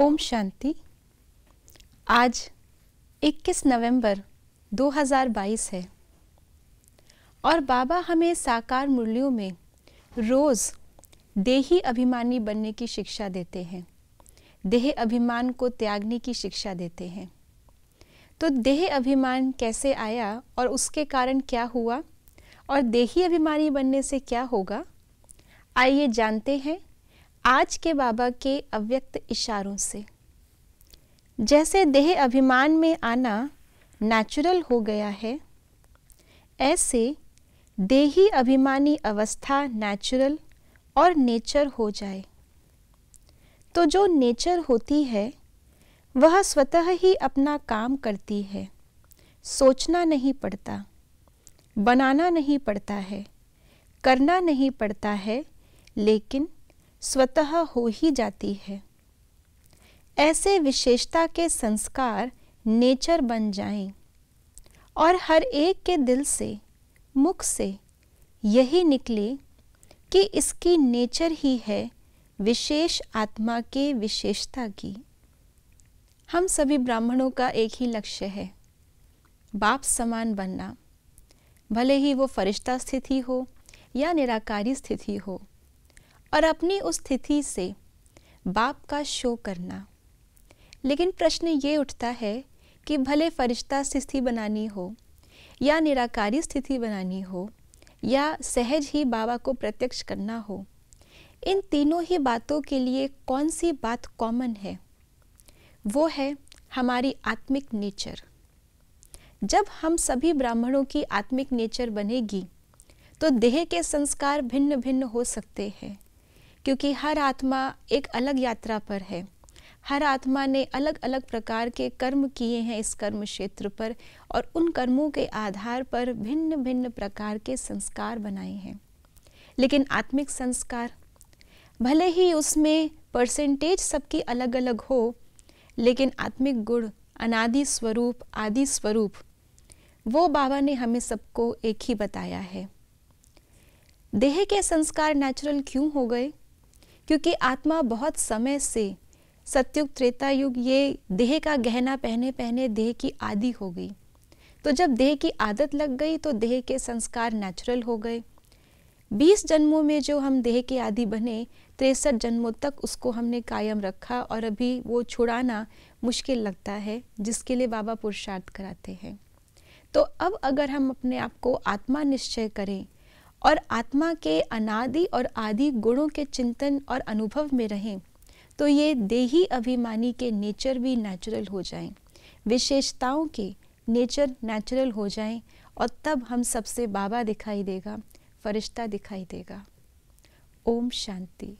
ओम शांति आज 21 नवंबर 2022 है और बाबा हमें साकार मूल्यों में रोज़ देही अभिमानी बनने की शिक्षा देते हैं देह अभिमान को त्यागने की शिक्षा देते हैं तो देह अभिमान कैसे आया और उसके कारण क्या हुआ और देही अभिमानी बनने से क्या होगा आइए जानते हैं आज के बाबा के अव्यक्त इशारों से जैसे देह अभिमान में आना नेचुरल हो गया है ऐसे देही अभिमानी अवस्था नेचुरल और नेचर हो जाए तो जो नेचर होती है वह स्वतः ही अपना काम करती है सोचना नहीं पड़ता बनाना नहीं पड़ता है करना नहीं पड़ता है लेकिन स्वतः हो ही जाती है ऐसे विशेषता के संस्कार नेचर बन जाएं और हर एक के दिल से मुख से यही निकले कि इसकी नेचर ही है विशेष आत्मा के विशेषता की हम सभी ब्राह्मणों का एक ही लक्ष्य है बाप समान बनना भले ही वो फरिश्ता स्थिति हो या निराकारी स्थिति हो और अपनी उस स्थिति से बाप का शो करना लेकिन प्रश्न ये उठता है कि भले फरिश्ता स्थिति बनानी हो या निराकारी स्थिति बनानी हो या सहज ही बाबा को प्रत्यक्ष करना हो इन तीनों ही बातों के लिए कौन सी बात कॉमन है वो है हमारी आत्मिक नेचर जब हम सभी ब्राह्मणों की आत्मिक नेचर बनेगी तो देह के संस्कार भिन्न भिन्न हो सकते हैं क्योंकि हर आत्मा एक अलग यात्रा पर है हर आत्मा ने अलग अलग प्रकार के कर्म किए हैं इस कर्म क्षेत्र पर और उन कर्मों के आधार पर भिन्न भिन्न प्रकार के संस्कार बनाए हैं लेकिन आत्मिक संस्कार भले ही उसमें परसेंटेज सबकी अलग अलग हो लेकिन आत्मिक गुण अनादि स्वरूप आदि स्वरूप वो बाबा ने हमें सबको एक ही बताया है देह के संस्कार नेचुरल क्यों हो गए क्योंकि आत्मा बहुत समय से सत्युग त्रेता युग ये देह का गहना पहने पहने देह की आदि हो गई तो जब देह की आदत लग गई तो देह के संस्कार नेचुरल हो गए 20 जन्मों में जो हम देह के आदि बने तिरसठ जन्मों तक उसको हमने कायम रखा और अभी वो छुड़ाना मुश्किल लगता है जिसके लिए बाबा पुरुषार्थ कराते हैं तो अब अगर हम अपने आप को आत्मा निश्चय करें और आत्मा के अनादि और आदि गुणों के चिंतन और अनुभव में रहें तो ये देही अभिमानी के नेचर भी नेचुरल हो जाएं विशेषताओं के नेचर नेचुरल हो जाएं और तब हम सबसे बाबा दिखाई देगा फरिश्ता दिखाई देगा ओम शांति